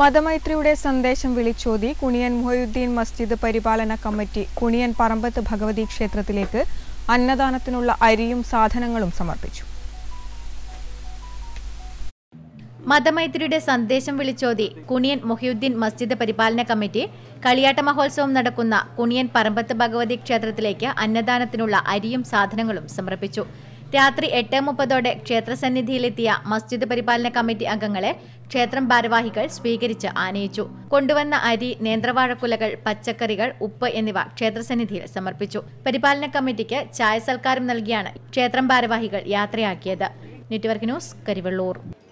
മതമൈത്രിയുടെ സന്ദേശം വിളിച്ചോതി കുണിയൻ മൊഹയുദ്ദീൻ മസ്ജിദ് പരിപാലന കമ്മിറ്റി കുണിയൻ പറമ്പത്ത് ഭഗവതി ക്ഷേത്രത്തിലേക്ക് അന്നദാനത്തിനുള്ള അരിയും സാധനങ്ങളും സമർപ്പിച്ചു മതമൈത്രിയുടെ സന്ദേശം വിളിച്ചോതി കുണിയൻ മൊഹിയുദ്ദീൻ മസ്ജിദ് പരിപാലന കമ്മിറ്റി കളിയാട്ട മഹോത്സവം നടക്കുന്ന കുണിയൻ പറമ്പത്ത് ഭഗവതി ക്ഷേത്രത്തിലേക്ക് അന്നദാനത്തിനുള്ള അരിയും സാധനങ്ങളും സമർപ്പിച്ചു രാത്രി എട്ട് മുപ്പതോടെ ക്ഷേത്രസന്നിധിയിലെത്തിയ മസ്ജിദ് പരിപാലന കമ്മിറ്റി അംഗങ്ങളെ ക്ഷേത്രം ഭാരവാഹികൾ സ്വീകരിച്ച് ആനയിച്ചു കൊണ്ടുവന്ന അരി നേന്ത്രവാഴക്കുലകൾ പച്ചക്കറികൾ ഉപ്പ് എന്നിവ ക്ഷേത്രസന്നിധിയിൽ സമർപ്പിച്ചു പരിപാലന കമ്മിറ്റിക്ക് ചായ സൽക്കാരം നൽകിയാണ് ക്ഷേത്രം ഭാരവാഹികൾ യാത്രയാക്കിയത് നെറ്റ്വർക്ക് ന്യൂസ് കരിവള്ളൂർ